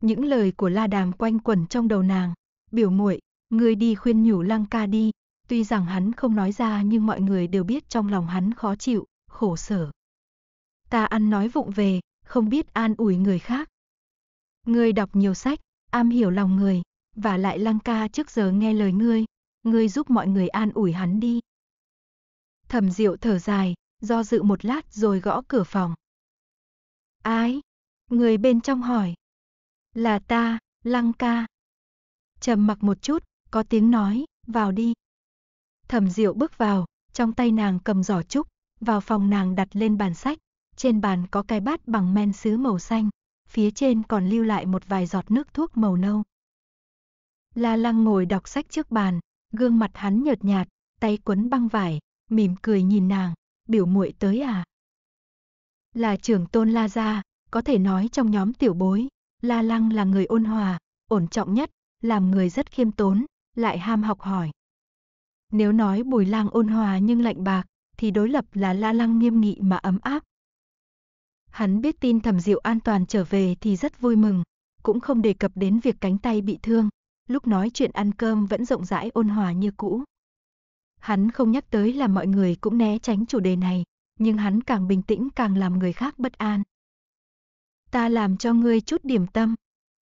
A: Những lời của La Đàm quanh quẩn trong đầu nàng, biểu muội, ngươi đi khuyên nhủ Lăng ca đi, tuy rằng hắn không nói ra nhưng mọi người đều biết trong lòng hắn khó chịu, khổ sở. Ta ăn nói vụng về, không biết an ủi người khác. Ngươi đọc nhiều sách, am hiểu lòng người, và lại Lăng Ca trước giờ nghe lời ngươi, ngươi giúp mọi người an ủi hắn đi. Thẩm Diệu thở dài, do dự một lát rồi gõ cửa phòng. "Ái", Người bên trong hỏi. Là ta, Lăng Ca. Trầm mặc một chút, có tiếng nói, vào đi. Thẩm Diệu bước vào, trong tay nàng cầm giỏ trúc, vào phòng nàng đặt lên bàn sách, trên bàn có cái bát bằng men sứ màu xanh, phía trên còn lưu lại một vài giọt nước thuốc màu nâu. La Lăng ngồi đọc sách trước bàn, gương mặt hắn nhợt nhạt, tay quấn băng vải, mỉm cười nhìn nàng, biểu muội tới à. Là trưởng tôn La Gia, có thể nói trong nhóm tiểu bối, La Lăng là người ôn hòa, ổn trọng nhất, làm người rất khiêm tốn, lại ham học hỏi. Nếu nói bùi lang ôn hòa nhưng lạnh bạc, thì đối lập là La Lăng nghiêm nghị mà ấm áp, Hắn biết tin thẩm diệu an toàn trở về thì rất vui mừng, cũng không đề cập đến việc cánh tay bị thương, lúc nói chuyện ăn cơm vẫn rộng rãi ôn hòa như cũ. Hắn không nhắc tới là mọi người cũng né tránh chủ đề này, nhưng hắn càng bình tĩnh càng làm người khác bất an. Ta làm cho ngươi chút điểm tâm.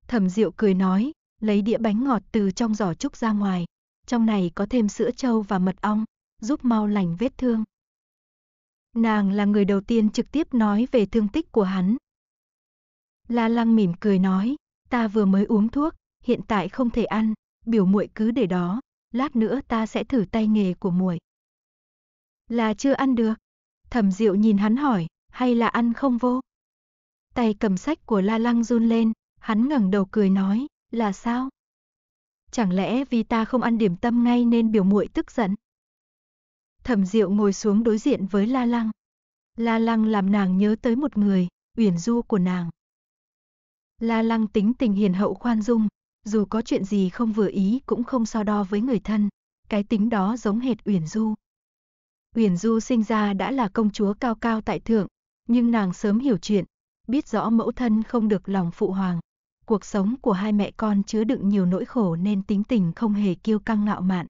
A: Thẩm Diệu cười nói, lấy đĩa bánh ngọt từ trong giỏ trúc ra ngoài. Trong này có thêm sữa trâu và mật ong, giúp mau lành vết thương. Nàng là người đầu tiên trực tiếp nói về thương tích của hắn. La Lăng mỉm cười nói, ta vừa mới uống thuốc, hiện tại không thể ăn, biểu muội cứ để đó, lát nữa ta sẽ thử tay nghề của muội. Là chưa ăn được? Thẩm Diệu nhìn hắn hỏi, hay là ăn không vô? Tay cầm sách của La Lăng run lên, hắn ngẩng đầu cười nói, là sao? Chẳng lẽ vì ta không ăn điểm tâm ngay nên biểu muội tức giận? Thẩm Diệu ngồi xuống đối diện với La Lăng. La Lăng làm nàng nhớ tới một người, Uyển Du của nàng. La Lăng tính tình hiền hậu khoan dung, dù có chuyện gì không vừa ý cũng không so đo với người thân, cái tính đó giống hệt Uyển Du. Uyển Du sinh ra đã là công chúa cao cao tại thượng, nhưng nàng sớm hiểu chuyện, biết rõ mẫu thân không được lòng phụ hoàng. Cuộc sống của hai mẹ con chứa đựng nhiều nỗi khổ nên tính tình không hề kiêu căng ngạo mạn.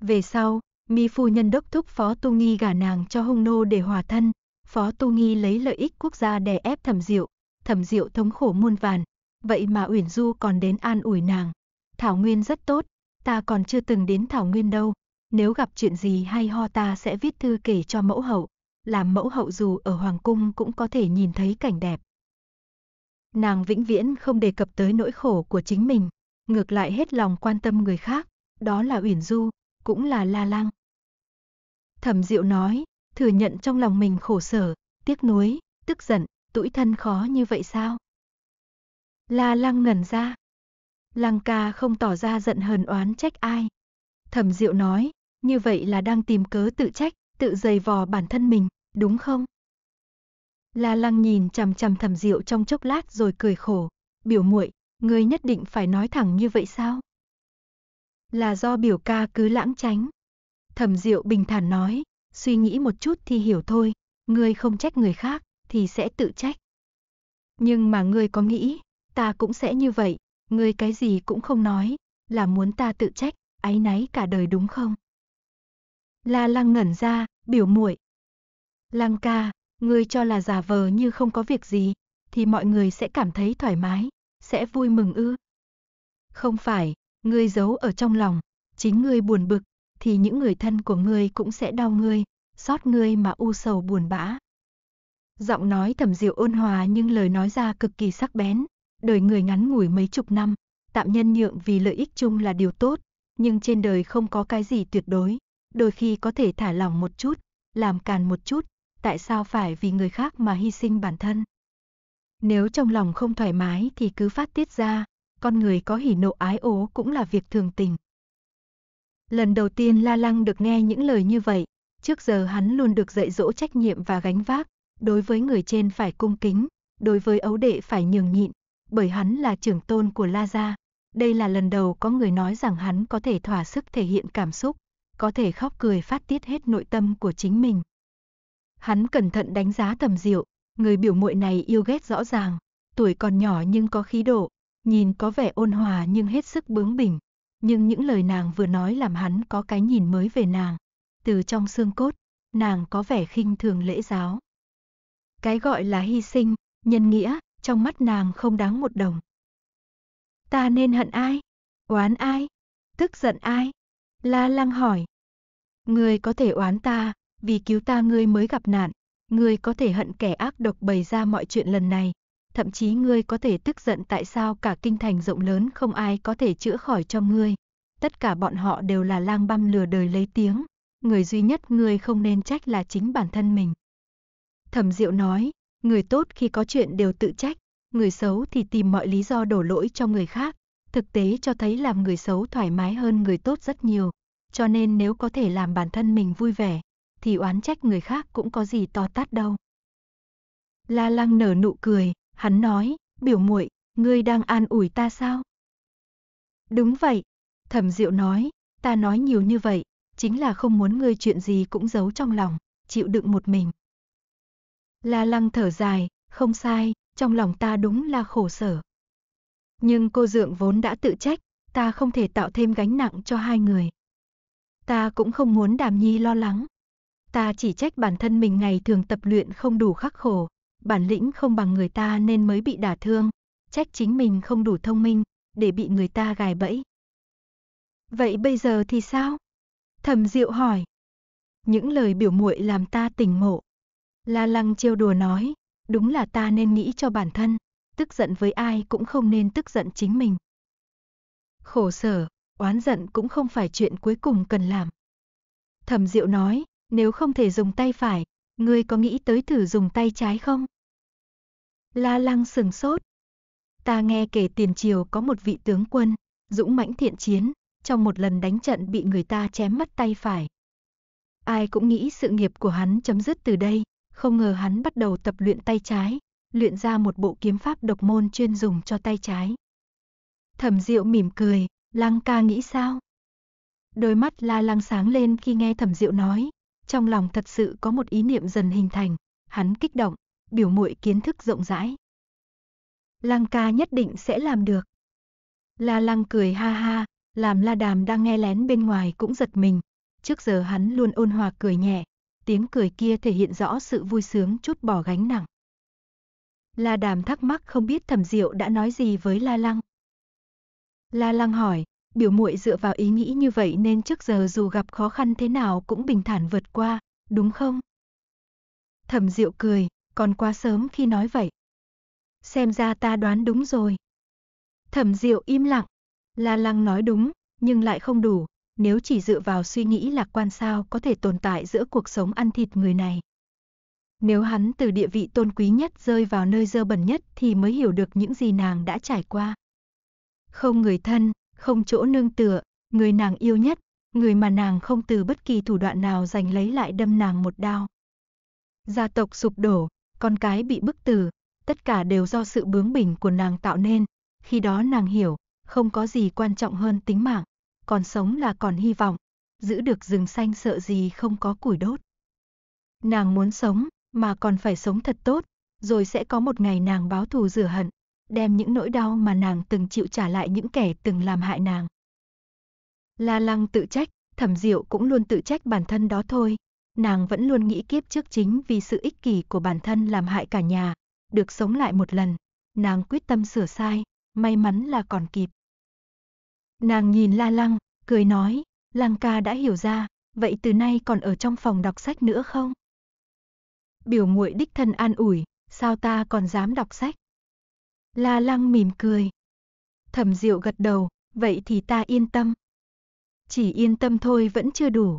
A: Về sau, Mi phu nhân đốc thúc Phó Tu Nghi gả nàng cho hung nô để hòa thân, Phó Tu Nghi lấy lợi ích quốc gia đè ép thẩm diệu, thẩm diệu thống khổ muôn vàn, vậy mà Uyển Du còn đến an ủi nàng. Thảo Nguyên rất tốt, ta còn chưa từng đến Thảo Nguyên đâu, nếu gặp chuyện gì hay ho ta sẽ viết thư kể cho mẫu hậu, làm mẫu hậu dù ở Hoàng Cung cũng có thể nhìn thấy cảnh đẹp. Nàng vĩnh viễn không đề cập tới nỗi khổ của chính mình, ngược lại hết lòng quan tâm người khác, đó là Uyển Du, cũng là La Lang. Thẩm Diệu nói, thừa nhận trong lòng mình khổ sở, tiếc nuối, tức giận, tủi thân khó như vậy sao? La Lăng ngẩn ra. Lăng ca không tỏ ra giận hờn oán trách ai. Thẩm Diệu nói, như vậy là đang tìm cớ tự trách, tự dày vò bản thân mình, đúng không? La Lăng nhìn chằm chằm Thẩm Diệu trong chốc lát rồi cười khổ, biểu muội, ngươi nhất định phải nói thẳng như vậy sao? Là do biểu ca cứ lãng tránh. Thẩm Diệu bình thản nói, suy nghĩ một chút thì hiểu thôi, ngươi không trách người khác thì sẽ tự trách. Nhưng mà ngươi có nghĩ, ta cũng sẽ như vậy, ngươi cái gì cũng không nói, là muốn ta tự trách, áy náy cả đời đúng không? La Lăng ngẩn ra, biểu muội. Lăng ca, ngươi cho là giả vờ như không có việc gì, thì mọi người sẽ cảm thấy thoải mái, sẽ vui mừng ư. Không phải, ngươi giấu ở trong lòng, chính ngươi buồn bực, thì những người thân của ngươi cũng sẽ đau ngươi, xót ngươi mà u sầu buồn bã. Giọng nói thầm diệu ôn hòa nhưng lời nói ra cực kỳ sắc bén, đời người ngắn ngủi mấy chục năm, tạm nhân nhượng vì lợi ích chung là điều tốt, nhưng trên đời không có cái gì tuyệt đối, đôi khi có thể thả lỏng một chút, làm càn một chút, tại sao phải vì người khác mà hy sinh bản thân? Nếu trong lòng không thoải mái thì cứ phát tiết ra, con người có hỉ nộ ái ố cũng là việc thường tình. Lần đầu tiên La Lăng được nghe những lời như vậy, trước giờ hắn luôn được dạy dỗ trách nhiệm và gánh vác, đối với người trên phải cung kính, đối với ấu đệ phải nhường nhịn, bởi hắn là trưởng tôn của La Gia. Đây là lần đầu có người nói rằng hắn có thể thỏa sức thể hiện cảm xúc, có thể khóc cười phát tiết hết nội tâm của chính mình. Hắn cẩn thận đánh giá tầm diệu, người biểu muội này yêu ghét rõ ràng, tuổi còn nhỏ nhưng có khí độ, nhìn có vẻ ôn hòa nhưng hết sức bướng bỉnh, nhưng những lời nàng vừa nói làm hắn có cái nhìn mới về nàng. Từ trong xương cốt, nàng có vẻ khinh thường lễ giáo. Cái gọi là hy sinh, nhân nghĩa, trong mắt nàng không đáng một đồng. Ta nên hận ai? Oán ai? Tức giận ai? La lăng hỏi. người có thể oán ta, vì cứu ta ngươi mới gặp nạn. người có thể hận kẻ ác độc bày ra mọi chuyện lần này, thậm chí ngươi có thể tức giận tại sao cả kinh thành rộng lớn không ai có thể chữa khỏi cho ngươi. Tất cả bọn họ đều là lang băm lừa đời lấy tiếng, người duy nhất ngươi không nên trách là chính bản thân mình. Thẩm Diệu nói, người tốt khi có chuyện đều tự trách, người xấu thì tìm mọi lý do đổ lỗi cho người khác, thực tế cho thấy làm người xấu thoải mái hơn người tốt rất nhiều, cho nên nếu có thể làm bản thân mình vui vẻ, thì oán trách người khác cũng có gì to tát đâu. La Lăng nở nụ cười, Hắn nói, biểu muội, ngươi đang an ủi ta sao? Đúng vậy, thẩm diệu nói, ta nói nhiều như vậy, chính là không muốn ngươi chuyện gì cũng giấu trong lòng, chịu đựng một mình. La lăng thở dài, không sai, trong lòng ta đúng là khổ sở. Nhưng cô dượng vốn đã tự trách, ta không thể tạo thêm gánh nặng cho hai người. Ta cũng không muốn đàm nhi lo lắng. Ta chỉ trách bản thân mình ngày thường tập luyện không đủ khắc khổ, bản lĩnh không bằng người ta nên mới bị đả thương, trách chính mình không đủ thông minh để bị người ta gài bẫy. Vậy bây giờ thì sao? Thẩm Diệu hỏi. Những lời biểu muội làm ta tỉnh ngộ. La Lăng trêu đùa nói, đúng là ta nên nghĩ cho bản thân, tức giận với ai cũng không nên tức giận chính mình. Khổ sở, oán giận cũng không phải chuyện cuối cùng cần làm. Thẩm Diệu nói, nếu không thể dùng tay phải, Ngươi có nghĩ tới thử dùng tay trái không? La lăng sừng sốt. Ta nghe kể tiền triều có một vị tướng quân, dũng mãnh thiện chiến, trong một lần đánh trận bị người ta chém mất tay phải. Ai cũng nghĩ sự nghiệp của hắn chấm dứt từ đây, không ngờ hắn bắt đầu tập luyện tay trái, luyện ra một bộ kiếm pháp độc môn chuyên dùng cho tay trái. Thẩm Diệu mỉm cười, Lăng ca nghĩ sao? Đôi mắt La Lăng sáng lên khi nghe Thẩm Diệu nói, trong lòng thật sự có một ý niệm dần hình thành, hắn kích động, biểu muội kiến thức rộng rãi. Lăng ca nhất định sẽ làm được. La lăng cười ha ha, làm la đàm đang nghe lén bên ngoài cũng giật mình. Trước giờ hắn luôn ôn hòa cười nhẹ, tiếng cười kia thể hiện rõ sự vui sướng chút bỏ gánh nặng. La đàm thắc mắc không biết thẩm diệu đã nói gì với la lăng. La lăng hỏi, biểu muội dựa vào ý nghĩ như vậy nên trước giờ dù gặp khó khăn thế nào cũng bình thản vượt qua, đúng không? Thẩm Diệu cười, còn quá sớm khi nói vậy. Xem ra ta đoán đúng rồi. Thẩm Diệu im lặng, La Lăng nói đúng, nhưng lại không đủ, nếu chỉ dựa vào suy nghĩ lạc quan sao có thể tồn tại giữa cuộc sống ăn thịt người này. Nếu hắn từ địa vị tôn quý nhất rơi vào nơi dơ bẩn nhất thì mới hiểu được những gì nàng đã trải qua. Không người thân, không chỗ nương tựa, người nàng yêu nhất, người mà nàng không từ bất kỳ thủ đoạn nào giành lấy lại đâm nàng một đao. Gia tộc sụp đổ, con cái bị bức tử, tất cả đều do sự bướng bỉnh của nàng tạo nên, khi đó nàng hiểu, không có gì quan trọng hơn tính mạng, còn sống là còn hy vọng, giữ được rừng xanh sợ gì không có củi đốt. Nàng muốn sống, mà còn phải sống thật tốt, rồi sẽ có một ngày nàng báo thù rửa hận đem những nỗi đau mà nàng từng chịu trả lại những kẻ từng làm hại nàng. La Lăng tự trách, Thẩm Diệu cũng luôn tự trách bản thân đó thôi. Nàng vẫn luôn nghĩ kiếp trước chính vì sự ích kỷ của bản thân làm hại cả nhà, được sống lại một lần. Nàng quyết tâm sửa sai, may mắn là còn kịp. Nàng nhìn La Lăng, cười nói, Lăng ca đã hiểu ra, vậy từ nay còn ở trong phòng đọc sách nữa không? Biểu muội đích thân an ủi, sao ta còn dám đọc sách? La Lăng mỉm cười. Thẩm Diệu gật đầu, vậy thì ta yên tâm. Chỉ yên tâm thôi vẫn chưa đủ.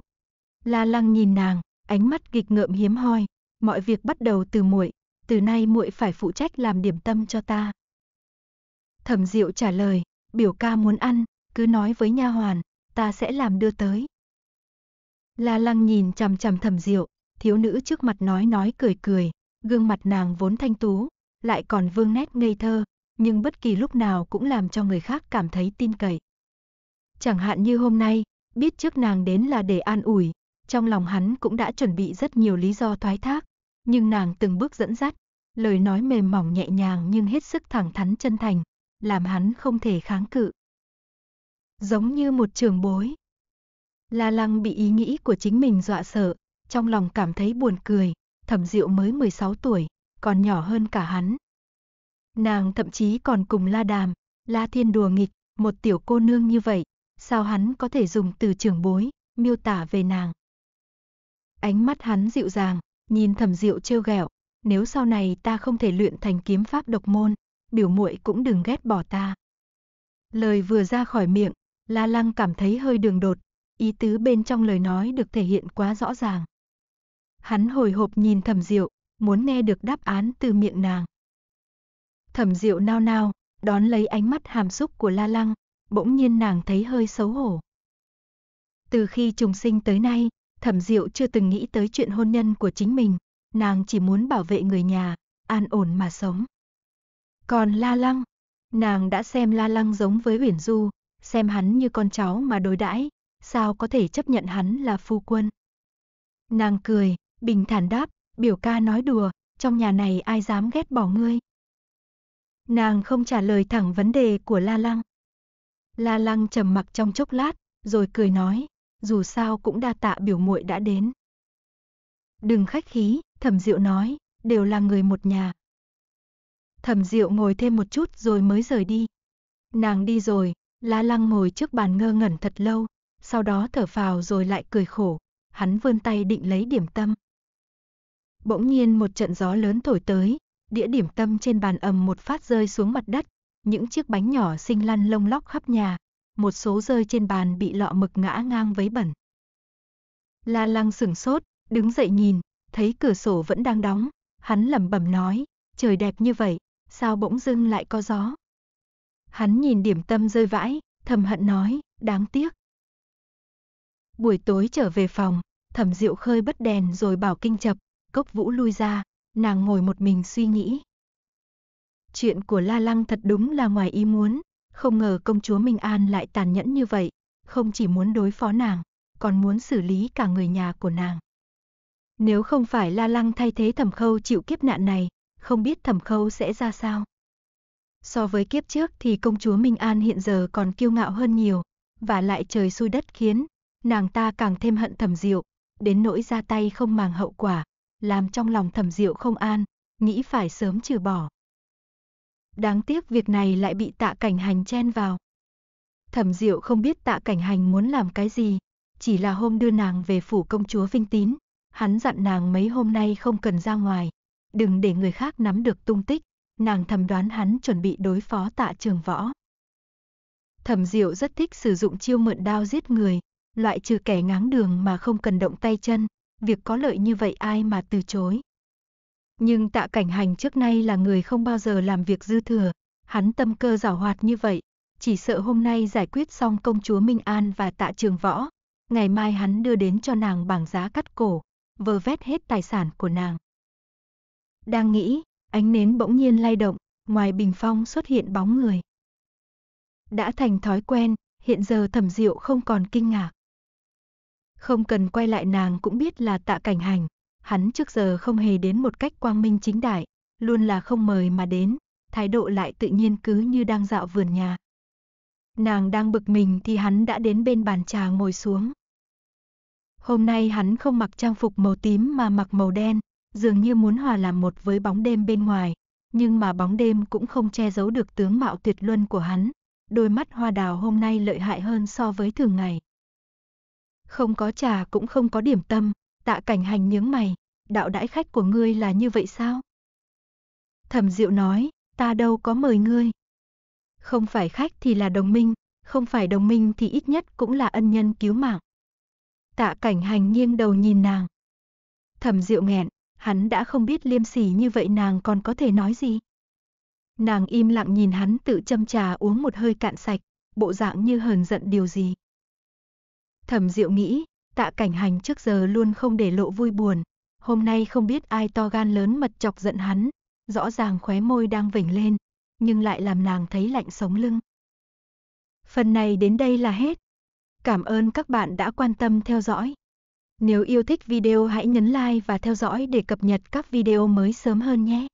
A: La Lăng nhìn nàng, ánh mắt nghịch ngợm hiếm hoi, mọi việc bắt đầu từ muội, từ nay muội phải phụ trách làm điểm tâm cho ta. Thẩm Diệu trả lời, biểu ca muốn ăn, cứ nói với nha hoàn, ta sẽ làm đưa tới. La Lăng nhìn chằm chằm Thẩm Diệu, thiếu nữ trước mặt nói nói cười cười, gương mặt nàng vốn thanh tú, lại còn vương nét ngây thơ, nhưng bất kỳ lúc nào cũng làm cho người khác cảm thấy tin cậy. Chẳng hạn như hôm nay, biết trước nàng đến là để an ủi, trong lòng hắn cũng đã chuẩn bị rất nhiều lý do thoái thác, nhưng nàng từng bước dẫn dắt, lời nói mềm mỏng nhẹ nhàng nhưng hết sức thẳng thắn chân thành, làm hắn không thể kháng cự. Giống như một trường bối. La Lăng bị ý nghĩ của chính mình dọa sợ, trong lòng cảm thấy buồn cười, Thẩm Diệu mới 16 tuổi, còn nhỏ hơn cả hắn. Nàng thậm chí còn cùng La Đàm, La Thiên đùa nghịch, một tiểu cô nương như vậy, sao hắn có thể dùng từ trưởng bối, miêu tả về nàng. Ánh mắt hắn dịu dàng, nhìn thầm diệu trêu ghẹo, nếu sau này ta không thể luyện thành kiếm pháp độc môn, biểu muội cũng đừng ghét bỏ ta. Lời vừa ra khỏi miệng, La Lăng cảm thấy hơi đường đột, ý tứ bên trong lời nói được thể hiện quá rõ ràng. Hắn hồi hộp nhìn thầm diệu, muốn nghe được đáp án từ miệng nàng. Thẩm Diệu nao nao, đón lấy ánh mắt hàm xúc của La Lăng, bỗng nhiên nàng thấy hơi xấu hổ. Từ khi trùng sinh tới nay, Thẩm Diệu chưa từng nghĩ tới chuyện hôn nhân của chính mình, nàng chỉ muốn bảo vệ người nhà, an ổn mà sống. Còn La Lăng, nàng đã xem La Lăng giống với Huyền Du, xem hắn như con cháu mà đối đãi, sao có thể chấp nhận hắn là phu quân. Nàng cười, bình thản đáp, biểu ca nói đùa, trong nhà này ai dám ghét bỏ ngươi. Nàng không trả lời thẳng vấn đề của La Lăng. La Lăng trầm mặc trong chốc lát, rồi cười nói, dù sao cũng đa tạ biểu muội đã đến. Đừng khách khí, Thẩm Diệu nói, đều là người một nhà. Thẩm Diệu ngồi thêm một chút rồi mới rời đi. Nàng đi rồi, La Lăng ngồi trước bàn ngơ ngẩn thật lâu, sau đó thở phào rồi lại cười khổ, hắn vươn tay định lấy điểm tâm, Bỗng nhiên một trận gió lớn thổi tới, đĩa điểm tâm trên bàn ầm một phát rơi xuống mặt đất, những chiếc bánh nhỏ xinh lăn lông lóc khắp nhà, một số rơi trên bàn bị lọ mực ngã ngang với bẩn. La Lăng sửng sốt, đứng dậy nhìn, thấy cửa sổ vẫn đang đóng, hắn lẩm bẩm nói, trời đẹp như vậy, sao bỗng dưng lại có gió. Hắn nhìn điểm tâm rơi vãi, thầm hận nói, đáng tiếc. Buổi tối trở về phòng, thẩm diệu khơi bất đèn rồi bảo kinh chập, cốc vũ lui ra, nàng ngồi một mình suy nghĩ. Chuyện của La Lăng thật đúng là ngoài ý muốn, không ngờ công chúa Minh An lại tàn nhẫn như vậy, không chỉ muốn đối phó nàng, còn muốn xử lý cả người nhà của nàng. Nếu không phải La Lăng thay thế Thẩm Khâu chịu kiếp nạn này, không biết Thẩm Khâu sẽ ra sao. So với kiếp trước thì công chúa Minh An hiện giờ còn kiêu ngạo hơn nhiều, và lại trời xui đất khiến, nàng ta càng thêm hận Thẩm Diệu, đến nỗi ra tay không màng hậu quả, làm trong lòng thẩm diệu không an, nghĩ phải sớm trừ bỏ. Đáng tiếc việc này lại bị tạ cảnh hành chen vào. Thẩm diệu không biết tạ cảnh hành muốn làm cái gì, chỉ là hôm đưa nàng về phủ công chúa Vinh Tín, hắn dặn nàng mấy hôm nay không cần ra ngoài, đừng để người khác nắm được tung tích, nàng thầm đoán hắn chuẩn bị đối phó tạ trường võ. Thẩm diệu rất thích sử dụng chiêu mượn đao giết người, loại trừ kẻ ngáng đường mà không cần động tay chân, việc có lợi như vậy ai mà từ chối. Nhưng tạ cảnh hành trước nay là người không bao giờ làm việc dư thừa, hắn tâm cơ giảo hoạt như vậy, chỉ sợ hôm nay giải quyết xong công chúa Minh An và tạ trường võ, ngày mai hắn đưa đến cho nàng bảng giá cắt cổ, vơ vét hết tài sản của nàng. Đang nghĩ, ánh nến bỗng nhiên lay động, ngoài bình phong xuất hiện bóng người. Đã thành thói quen, hiện giờ thẩm diệu không còn kinh ngạc. Không cần quay lại nàng cũng biết là tạ cảnh hành. Hắn trước giờ không hề đến một cách quang minh chính đại, luôn là không mời mà đến, thái độ lại tự nhiên cứ như đang dạo vườn nhà. Nàng đang bực mình thì hắn đã đến bên bàn trà ngồi xuống. Hôm nay hắn không mặc trang phục màu tím mà mặc màu đen, dường như muốn hòa làm một với bóng đêm bên ngoài, nhưng mà bóng đêm cũng không che giấu được tướng mạo tuyệt luân của hắn. Đôi mắt hoa đào hôm nay lợi hại hơn so với thường ngày. Không có trà cũng không có điểm tâm, tạ cảnh hành nhướng mày, đạo đãi khách của ngươi là như vậy sao? Thẩm Diệu nói, ta đâu có mời ngươi. Không phải khách thì là đồng minh, không phải đồng minh thì ít nhất cũng là ân nhân cứu mạng. Tạ cảnh hành nghiêng đầu nhìn nàng. Thẩm Diệu nghẹn, hắn đã không biết liêm sỉ như vậy nàng còn có thể nói gì. Nàng im lặng nhìn hắn tự châm trà uống một hơi cạn sạch, bộ dạng như hờn giận điều gì. Thẩm Diệu nghĩ, tạ cảnh hành trước giờ luôn không để lộ vui buồn, hôm nay không biết ai to gan lớn mật chọc giận hắn, rõ ràng khóe môi đang vểnh lên, nhưng lại làm nàng thấy lạnh sống lưng. Phần này đến đây là hết. Cảm ơn các bạn đã quan tâm theo dõi. Nếu yêu thích video hãy nhấn like và theo dõi để cập nhật các video mới sớm hơn nhé.